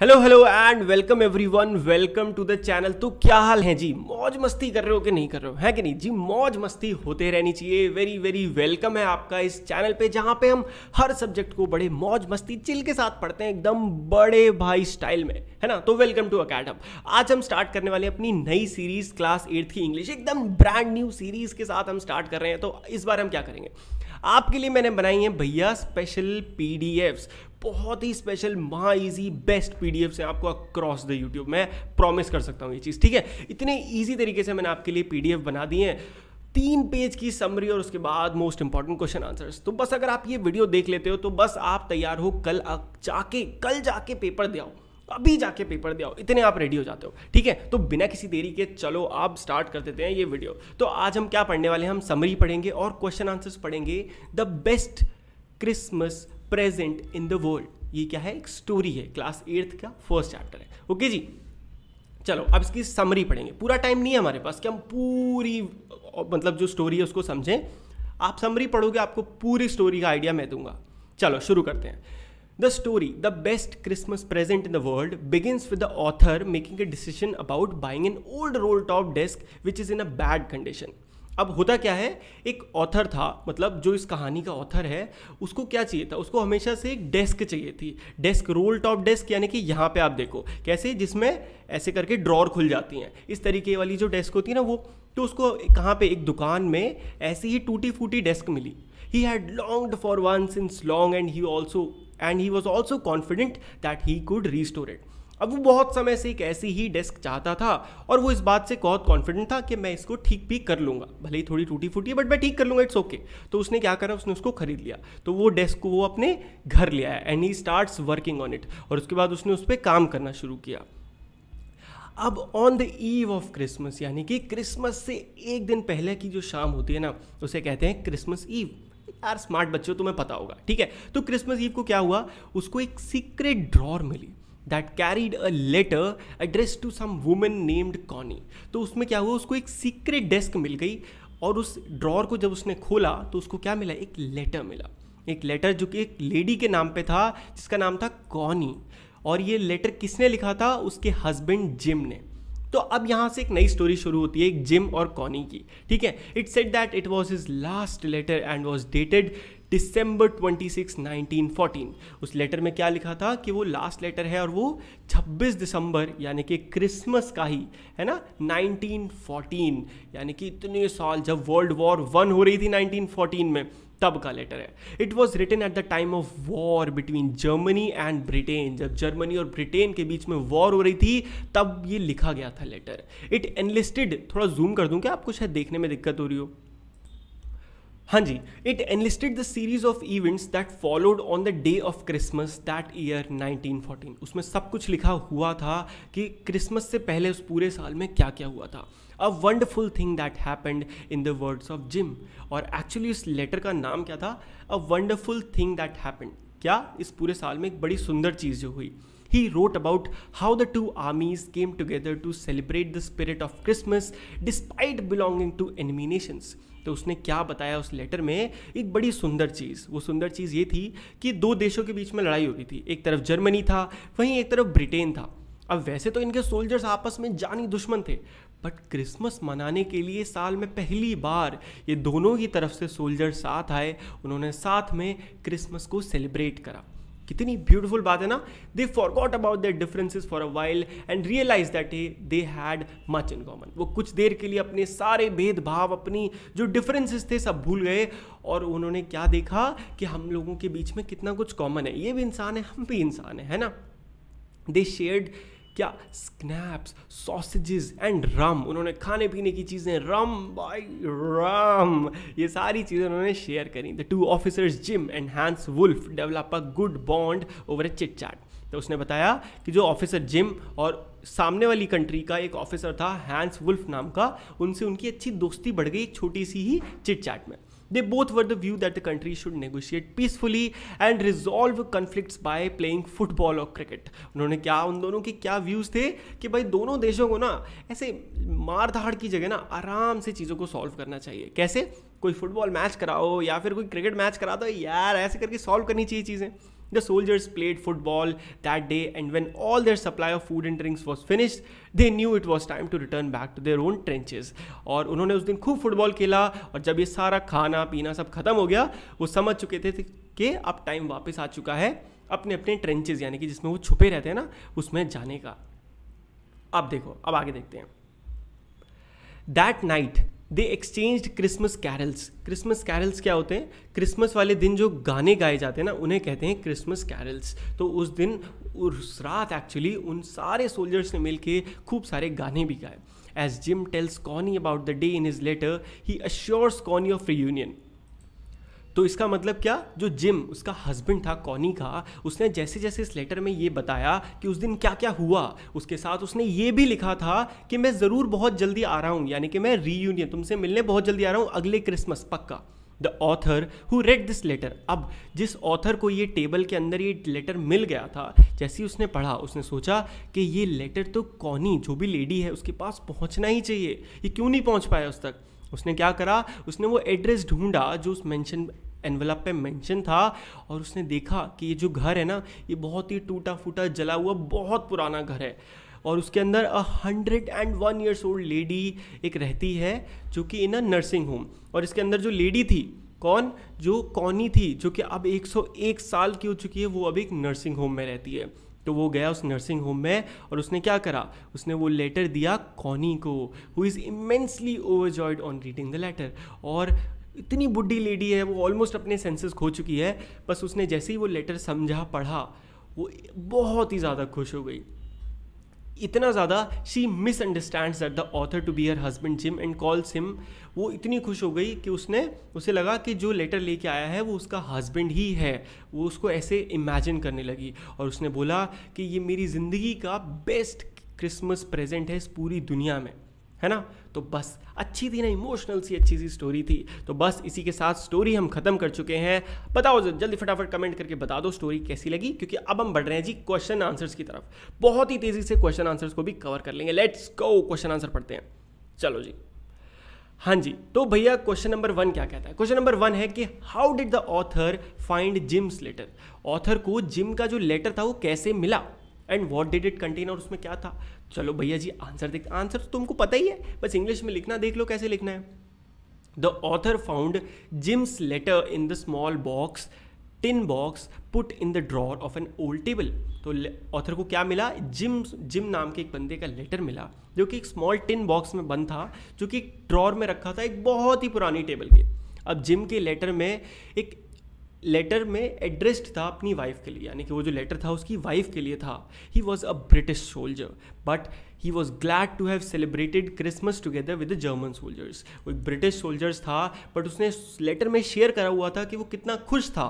Hello hello and welcome everyone welcome to the channel तो क्या हाल है जी मौज मस्ती कर रहे हो कि नहीं कर रहे हो है कि नहीं जी मौज मस्ती होते रहनी चाहिए वेरी वेरी वेलकम है आपका इस चैनल पे जहाँ पे हम हर सब्जेक्ट को बड़े मौज मस्ती चिल के साथ पढ़ते हैं एकदम बड़े भाई स्टाइल में है ना तो वेलकम टू अकेडम आज हम स्टार्ट करने वाले अपनी नई सीरीज क्लास एट्थ की इंग्लिश एकदम ब्रांड न्यू सीरीज के साथ हम स्टार्ट कर रहे हैं तो इस बार हम क्या करेंगे आपके लिए मैंने बनाई है भैया स्पेशल पी बहुत ही स्पेशल महा इजी बेस्ट पी पीडीएफ्स हैं आपको अक्रॉस द यूट्यूब मैं प्रॉमिस कर सकता हूँ ये चीज़ ठीक है इतने ईजी तरीके से मैंने आपके लिए एफ बना दी है तीन पेज की समरी और उसके बाद मोस्ट इंपॉर्टेंट क्वेश्चन आंसर्स तो बस अगर आप ये वीडियो देख लेते हो तो बस आप तैयार हो कल जाके कल जाके पेपर दे आओ अभी जाके पेपर दे आओ इतने आप रेडी हो जाते हो ठीक है तो बिना किसी देरी के चलो आप स्टार्ट कर देते हैं ये वीडियो तो आज हम क्या पढ़ने वाले हैं हम समरी पढ़ेंगे और क्वेश्चन आंसर्स पढ़ेंगे the best Christmas present in the world ये क्या है एक स्टोरी है क्लास एट्थ का फर्स्ट चैप्टर है ओके जी चलो अब इसकी समरी पढ़ेंगे पूरा टाइम नहीं है हमारे पास कि हम पूरी मतलब जो स्टोरी है उसको समझें आप समरी पढ़ोगे आपको पूरी स्टोरी का आइडिया मैं दूंगा चलो शुरू करते हैं the story the best Christmas present in the world begins with the author making a decision about buying an old roll top desk which is in a bad condition अब होता क्या है एक ऑथर था मतलब जो इस कहानी का ऑथर है उसको क्या चाहिए था उसको हमेशा से एक डेस्क चाहिए थी डेस्क रोल टॉप डेस्क यानी कि यहाँ पे आप देखो कैसे जिसमें ऐसे करके ड्रॉर खुल जाती हैं इस तरीके वाली जो डेस्क होती है ना वो तो उसको कहाँ पे एक दुकान में ऐसी ही टूटी फूटी डेस्क मिली ही had long for one since long and he also and he was also confident that he could restore it अब वो बहुत समय से एक ऐसी ही डेस्क चाहता था और वो इस बात से बहुत कॉन्फिडेंट था कि मैं इसको ठीक भी कर लूँगा भले ही थोड़ी टूटी फूटी है बट मैं ठीक कर लूँगा इट्स ओके okay. तो उसने क्या करा उसने उसको खरीद लिया तो वो डेस्क को वो अपने घर ले आया and he starts working on it और उसके बाद उसने उस पर काम करना शुरू किया अब on the eve of Christmas यानी कि क्रिसमस से एक दिन पहले की जो शाम होती है ना उसे कहते हैं क्रिसमस ईव यार स्मार्ट बच्चे हो तुम्हें पता होगा ठीक है तो क्रिसमस ईव को क्या हुआ उसको एक सीक्रेट ड्रॉर मिली that carried a letter address to some women named Connie तो उसमें क्या हुआ उसको एक सीक्रेट डेस्क मिल गई और उस ड्रॉर को जब उसने खोला तो उसको क्या मिला एक लेटर मिला एक लेटर जो कि एक लेडी के नाम पे था जिसका नाम था कॉनी और ये लेटर किसने लिखा था उसके हस्बैंड जिम ने तो अब यहाँ से एक नई स्टोरी शुरू होती है एक जिम और कॉनी की ठीक है it said that it was his last letter and was dated December 26, 1914 उस लेटर में क्या लिखा था कि वो लास्ट लेटर है और वो 26 दिसंबर यानी कि क्रिसमस का ही है ना 1914 यानी कि इतने साल जब वर्ल्ड वॉर वन हो रही थी 1914 में तब का लेटर है it was written at the time of war between Germany and Britain जब जर्मनी और ब्रिटेन के बीच में वॉर हो रही थी तब ये लिखा गया था लेटर इट एनलिस्टेड थोड़ा जूम कर दूं क्या आपको शायद देखने में दिक्कत हो रही हो हाँ जी it enlisted the series of events that followed on the day of Christmas that year 1914 उसमें सब कुछ लिखा हुआ था कि क्रिसमस से पहले उस पूरे साल में क्या क्या हुआ था a wonderful thing that happened in the words of Jim और एक्चुअली इस लेटर का नाम क्या था a wonderful thing that happened क्या इस पूरे साल में एक बड़ी सुंदर चीज़ जो हुई he wrote about how the two armies came together to celebrate the spirit of Christmas despite belonging to enemy nations तो उसने क्या बताया उस लेटर में एक बड़ी सुंदर चीज़ वो सुंदर चीज़ ये थी कि दो देशों के बीच में लड़ाई हो रही थी एक तरफ जर्मनी था वहीं एक तरफ ब्रिटेन था अब वैसे तो इनके सोल्जर्स आपस में जानी दुश्मन थे बट क्रिसमस मनाने के लिए साल में पहली बार ये दोनों ही तरफ से सोल्जर साथ आए उन्होंने साथ में क्रिसमस को सेलिब्रेट करा कितनी ब्यूटीफुल बात है ना they forgot about their differences for a while and realize that they had much in common वो कुछ देर के लिए अपने सारे भेदभाव अपनी जो डिफरेंसेस थे सब भूल गए और उन्होंने क्या देखा कि हम लोगों के बीच में कितना कुछ कॉमन है ये भी इंसान है हम भी इंसान है है ना दे शेयर्ड क्या स्नैप्स सॉसेजेस एंड रम उन्होंने खाने पीने की चीज़ें रम बाई रम ये सारी चीज़ें उन्होंने शेयर करी the two officers Jim and Hans Wolf develop a good bond over a chit chat तो उसने बताया कि जो ऑफिसर जिम और सामने वाली कंट्री का एक ऑफिसर था हैंस वुल्फ नाम का उनसे उनकी अच्छी दोस्ती बढ़ गई छोटी सी ही चिट चैट में They both were the view that the country should negotiate peacefully and resolve conflicts by playing football or cricket. उन्होंने क्या उन दोनों के क्या व्यूज़ थे कि भाई दोनों देशों को ना ऐसे मार धाड़ की जगह ना आराम से चीज़ों को सॉल्व करना चाहिए कैसे कोई फुटबॉल मैच कराओ या फिर कोई क्रिकेट मैच करा दो यार ऐसे करके सॉल्व करनी चाहिए चीज़ें the soldiers played football that day and when all their supply of food and drinks was finish they knew it was time to return back to their own trenches और उन्होंने उस दिन खूब फुटबॉल खेला और जब ये सारा खाना पीना सब खत्म हो गया वो समझ चुके थे कि अब टाइम वापस आ चुका है अपने अपने ट्रेंचेज यानी कि जिसमें वो छुपे रहते हैं ना उसमें जाने का अब देखो अब आगे देखते हैं that night they exchange Christmas carols Christmas carols क्या होते हैं क्रिसमस वाले दिन जो गाने गाए जाते हैं ना उन्हें कहते हैं क्रिसमस कैरल्स तो उस दिन उस रात एक्चुअली उन सारे सोल्जर्स ने के खूब सारे गाने भी गाए as Jim tells Connie about the day in his letter he assures Connie of reunion तो इसका मतलब क्या जो जिम उसका हस्बैंड था कॉनी का उसने जैसे जैसे इस लेटर में ये बताया कि उस दिन क्या क्या हुआ उसके साथ उसने ये भी लिखा था कि मैं ज़रूर बहुत जल्दी आ रहा हूँ यानी कि मैं रीयूनियन तुमसे मिलने बहुत जल्दी आ रहा हूँ अगले क्रिसमस पक्का the author who read this letter अब जिस ऑथर को ये टेबल के अंदर ये लेटर मिल गया था जैसे ही उसने पढ़ा उसने सोचा कि ये लेटर तो कौनी जो भी लेडी है उसके पास पहुंचना ही चाहिए ये क्यों नहीं पहुंच पाया उस तक उसने क्या करा उसने वो एड्रेस ढूंढा जो उस मेंशन एनवलप पे मेंशन था और उसने देखा कि ये जो घर है ना ये बहुत ही टूटा फूटा जला हुआ बहुत पुराना घर है और उसके अंदर a hundred and one years old lady एक रहती है जो कि इन अ नर्सिंग होम और इसके अंदर जो लेडी थी कौन जो कौनी थी जो कि अब 101 साल की हो चुकी है वो अब एक नर्सिंग होम में रहती है तो वो गया उस नर्सिंग होम में और उसने क्या करा उसने वो लेटर दिया कॉनी को who is immensely overjoyed on reading the letter और इतनी बुढ़ी लेडी है वो ऑलमोस्ट अपने सेंसेस खो चुकी है बस उसने जैसे ही वो लेटर समझा पढ़ा वो बहुत ही ज़्यादा खुश हो गई इतना ज़्यादा she misunderstand that the author to be her husband Jim and calls him वो इतनी खुश हो गई कि उसने उसे लगा कि जो लेटर लेके आया है वो उसका हस्बैंड ही है वो उसको ऐसे इमेजिन करने लगी और उसने बोला कि ये मेरी ज़िंदगी का बेस्ट क्रिसमस प्रेजेंट है इस पूरी दुनिया में है ना तो बस अच्छी थी ना इमोशनल सी अच्छी सी स्टोरी थी तो बस इसी के साथ स्टोरी हम खत्म कर चुके हैं बताओ जल्दी फटाफट कमेंट करके बता दो स्टोरी कैसी लगी क्योंकि अब हम बढ़ रहे हैं जी क्वेश्चन आंसर्स की तरफ बहुत ही तेजी से क्वेश्चन आंसर्स को भी कवर कर लेंगे लेट्स गो क्वेश्चन आंसर पढ़ते हैं चलो जी हाँ जी तो भैया क्वेश्चन नंबर वन क्या कहता है क्वेश्चन नंबर वन है कि how did the author find Jim's letter author को जिम का जो लेटर था वो कैसे मिला and what did it contain और उसमें क्या था चलो भैया जी आंसर देख आंसर तो तुमको पता ही है बस इंग्लिश में लिखना देख लो कैसे लिखना है the author found Jim's letter in the small box tin box put in the drawer of an old table तो ऑथर को क्या मिला जिम जिम नाम के एक बंदे का लेटर मिला जो कि एक स्मॉल टिन बॉक्स में बंद था जो कि एक ड्रॉर में रखा था एक बहुत ही पुरानी टेबल के अब जिम के लेटर में एक लेटर में एड्रेस्ड था अपनी वाइफ के लिए यानी कि वो जो लेटर था उसकी वाइफ के लिए था he was a British soldier but he was glad to have celebrated Christmas together with German soldiers वो एक ब्रिटिश सोल्जर्स था बट उसने लेटर में शेयर करा हुआ था कि वो कितना खुश था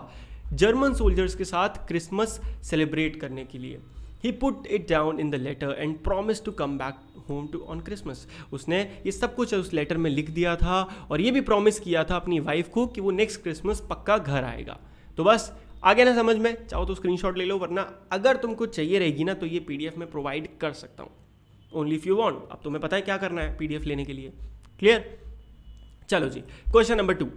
जर्मन सोल्जर्स के साथ क्रिसमस सेलिब्रेट करने के लिए he put it down in the letter and promise to come back home too on Christmas उसने ये सब कुछ उस लेटर में लिख दिया था और ये भी प्रॉमिस किया था अपनी वाइफ को कि वो नेक्स्ट क्रिसमस पक्का घर आएगा तो बस आगे ना समझ में चाहो तो स्क्रीनशॉट ले लो वरना अगर तुमको चाहिए रहेगी ना तो ये पीडीएफ में प्रोवाइड कर सकता हूँ ओनली इफ यू वॉन्ट अब तुम्हें पता है क्या करना है पीडीएफ लेने के लिए क्लियर चलो जी question number two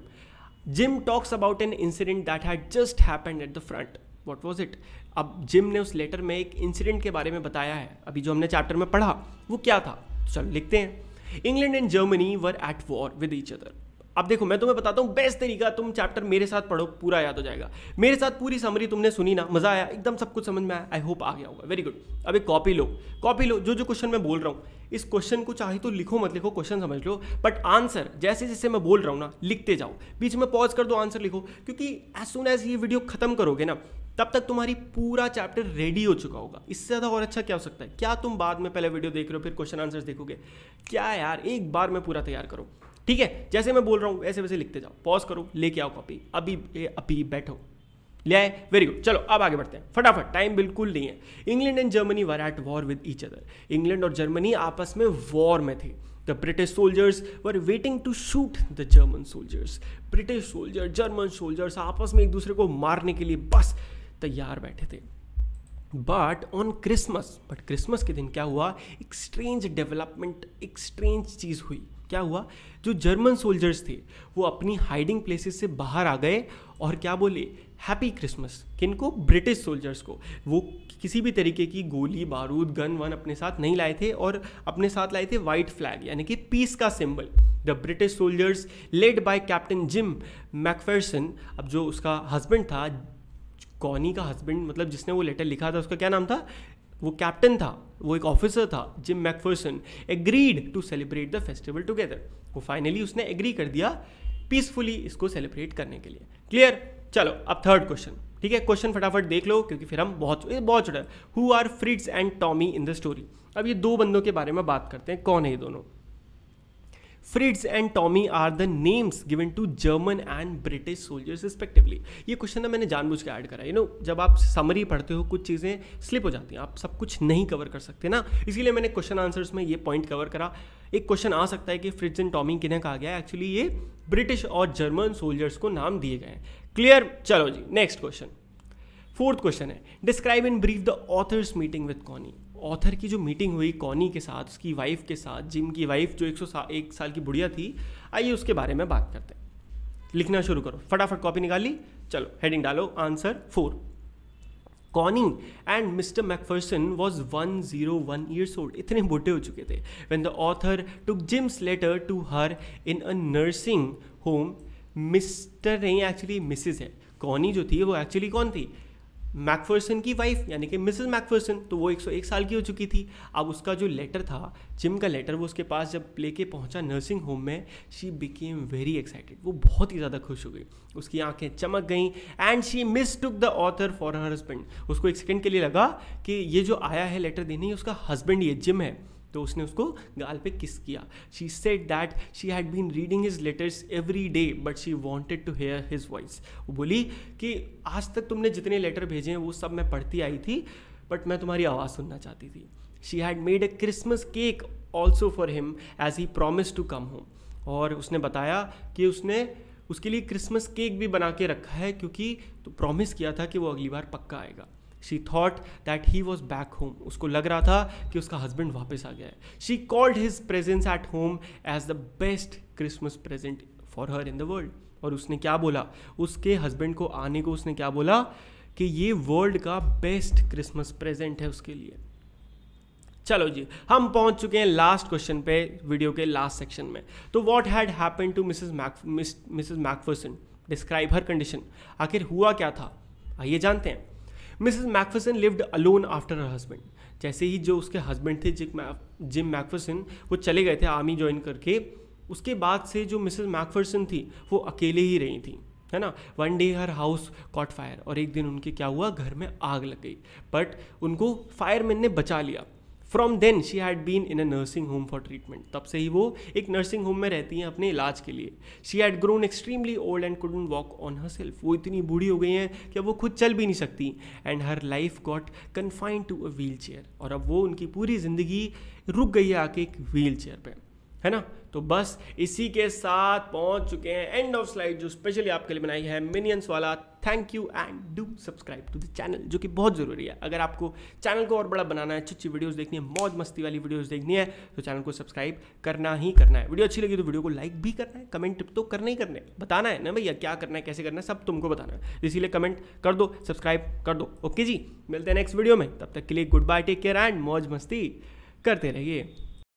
Jim talks about an incident that had just happened at the front what was it अब जिम ने उस लेटर में एक इंसिडेंट के बारे में बताया है अभी जो हमने चैप्टर में पढ़ा वो क्या था तो चलो लिखते हैं England and Germany were at war with each other अब देखो मैं तुम्हें बताता हूँ बेस्ट तरीका तुम चैप्टर मेरे साथ पढ़ो पूरा याद हो जाएगा मेरे साथ पूरी समरी तुमने सुनी ना मज़ा आया एकदम सब कुछ समझ में आया आई होप आ गया होगा वेरी गुड अब एक कॉपी लो कॉपी लो जो जो क्वेश्चन मैं बोल रहा हूँ इस क्वेश्चन को चाहे तो लिखो मत लिखो क्वेश्चन समझ लो बट आंसर जैसे जैसे मैं बोल रहा हूँ ना लिखते जाओ बीच में पॉज कर दो आंसर लिखो क्योंकि एज सुन एज ये वीडियो खत्म करोगे ना तब तक तुम्हारी पूरा चैप्टर रेडी हो चुका होगा इससे ज़्यादा और अच्छा क्या हो सकता है क्या तुम बाद में पहले वीडियो देख रहे हो फिर क्वेश्चन आंसर्स देखोगे क्या यार एक बार मैं पूरा तैयार करो ठीक है जैसे मैं बोल रहा हूँ वैसे वैसे लिखते जाओ पॉज करो लेके आओ कॉपी अभी अभी बैठो ले आए वेरी गुड चलो अब आगे बढ़ते हैं फटाफट टाइम बिल्कुल नहीं है England and Germany were at war with each other England और जर्मनी आपस में वॉर में थे the British soldiers were waiting to shoot the German soldiers British soldier, German soldiers आपस में एक दूसरे को मारने के लिए बस तैयार बैठे थे but on Christmas but Christmas के दिन क्या हुआ एक स्ट्रेंज डेवलपमेंट एक स्ट्रेंज चीज़ हुई क्या हुआ जो जर्मन सोल्जर्स थे वो अपनी हाइडिंग प्लेसेस से बाहर आ गए और क्या बोले हैप्पी क्रिसमस किन को ब्रिटिश सोल्जर्स को वो किसी भी तरीके की गोली बारूद गन वन अपने साथ नहीं लाए थे और अपने साथ लाए थे वाइट फ्लैग यानी कि पीस का symbol the British soldiers led by captain Jim McPherson अब जो उसका हस्बैंड था कॉनी का हस्बैंड मतलब जिसने वो लेटर लिखा था उसका क्या नाम था वो कैप्टन था वो एक ऑफिसर था Jim McPherson agreed to celebrate the festival together वो फाइनली उसने एग्री कर दिया पीसफुली इसको सेलिब्रेट करने के लिए क्लियर चलो अब थर्ड क्वेश्चन ठीक है क्वेश्चन फटाफट देख लो क्योंकि फिर हम बहुत बहुत छोटा who are Fritz and Tommy in the story अब ये दो बंदों के बारे में बात करते हैं कौन है ये दोनों Fritz and Tommy are the names given to German and British soldiers respectively ये क्वेश्चन ना मैंने जानबूझ के ऐड करा यू नो जब आप समरी पढ़ते हो कुछ चीज़ें स्लिप हो जाती हैं आप सब कुछ नहीं कवर कर सकते ना इसीलिए मैंने क्वेश्चन आंसर्स में ये पॉइंट कवर करा एक क्वेश्चन आ सकता है कि फ्रिड्स एंड टॉमी किन्हें कहा गया एक्चुअली ये ब्रिटिश और जर्मन सोल्जर्स को नाम दिए गए हैं क्लियर चलो जी नेक्स्ट क्वेश्चन फोर्थ क्वेश्चन है describe in brief the author's meeting with Connie author की जो मीटिंग हुई कॉनी के साथ उसकी वाइफ के साथ जिम की वाइफ जो एक सौ एक साल की बुढ़िया थी आइए उसके बारे में बात करते हैं लिखना शुरू करो फटाफट कॉपी निकाली चलो हेडिंग डालो answer four Connie and Mr McPherson was one zero one years old इतने बूढ़े हो चुके थे when the author took Jim's letter to her in a nursing home Mr नहीं एक्चुअली मिसिज है कॉनी जो थी वो एक्चुअली कौन थी मैकफर्सन की वाइफ यानी कि मिसेस मैकफर्सन तो वो 101 साल की हो चुकी थी अब उसका जो लेटर था जिम का लेटर वो उसके पास जब लेके पहुंचा नर्सिंग होम में शी बिकेम वेरी एक्साइटेड वो बहुत ही ज़्यादा खुश हो गई उसकी आंखें चमक गई and she mistook the author for her husband उसको एक सेकेंड के लिए लगा कि ये जो आया है लेटर देने उसका हस्बैंड ये जिम है तो उसने उसको गाल पे किस किया she said that she had been reading his letters every day but she wanted to hear his voice वो बोली कि आज तक तुमने जितने लेटर भेजे हैं वो सब मैं पढ़ती आई थी बट मैं तुम्हारी आवाज़ सुनना चाहती थी she had made a Christmas cake also for him as he promise to come home और उसने बताया कि उसने उसके लिए क्रिसमस केक भी बना के रखा है क्योंकि तो प्रॉमिस किया था कि वो अगली बार पक्का आएगा she thought that he was back home उसको लग रहा था कि उसका हस्बैंड वापस आ गया है she called his presence at home as the best Christmas present for her in the world और उसने क्या बोला उसके हस्बैंड को आने को उसने क्या बोला कि ये वर्ल्ड का बेस्ट क्रिसमस प्रेजेंट है उसके लिए चलो जी हम पहुंच चुके हैं लास्ट क्वेश्चन पे वीडियो के लास्ट सेक्शन में तो what had happen to Mrs Mac McPherson describe her condition आखिर हुआ क्या था आइए जानते हैं Mrs McPherson lived alone after her husband जैसे ही जो उसके हस्बैंड थे जिम जिम मैकफर्सन वो चले गए थे आर्मी ज्वाइन करके उसके बाद से जो मिसेस मैकफर्सन थी वो अकेले ही रही थी है ना one day her house caught fire और एक दिन उनके क्या हुआ घर में आग लग गई बट उनको फायरमैन ने बचा लिया from then she had been in a nursing home for treatment तब से ही वो एक नर्सिंग होम में रहती हैं अपने इलाज के लिए she had grown extremely old and couldn't walk on herself वो इतनी बूढ़ी हो गई हैं कि अब वो खुद चल भी नहीं सकती and her life got confined to a wheelchair और अब वो उनकी पूरी ज़िंदगी रुक गई है आके एक व्हील चेयर पर है ना तो बस इसी के साथ पहुंच चुके हैं एंड ऑफ स्लाइड जो स्पेशली आपके लिए बनाई है मिनियंस वाला thank you and do subscribe to the channel जो कि बहुत ज़रूरी है अगर आपको चैनल को और बड़ा बनाना है अच्छी अच्छी वीडियोस देखनी है मौज मस्ती वाली वीडियोस देखनी है तो चैनल को सब्सक्राइब करना ही करना है वीडियो अच्छी लगी तो वीडियो को लाइक भी करना है कमेंट तो करना ही करना है बताना है ना भैया क्या करना है कैसे करना है सब तुमको बताना है तो इसीलिए कमेंट कर दो सब्सक्राइब कर दो ओके जी मिलते हैं नेक्स्ट वीडियो में तब तक के लिए goodbye take care and मौज मस्ती करते रहिए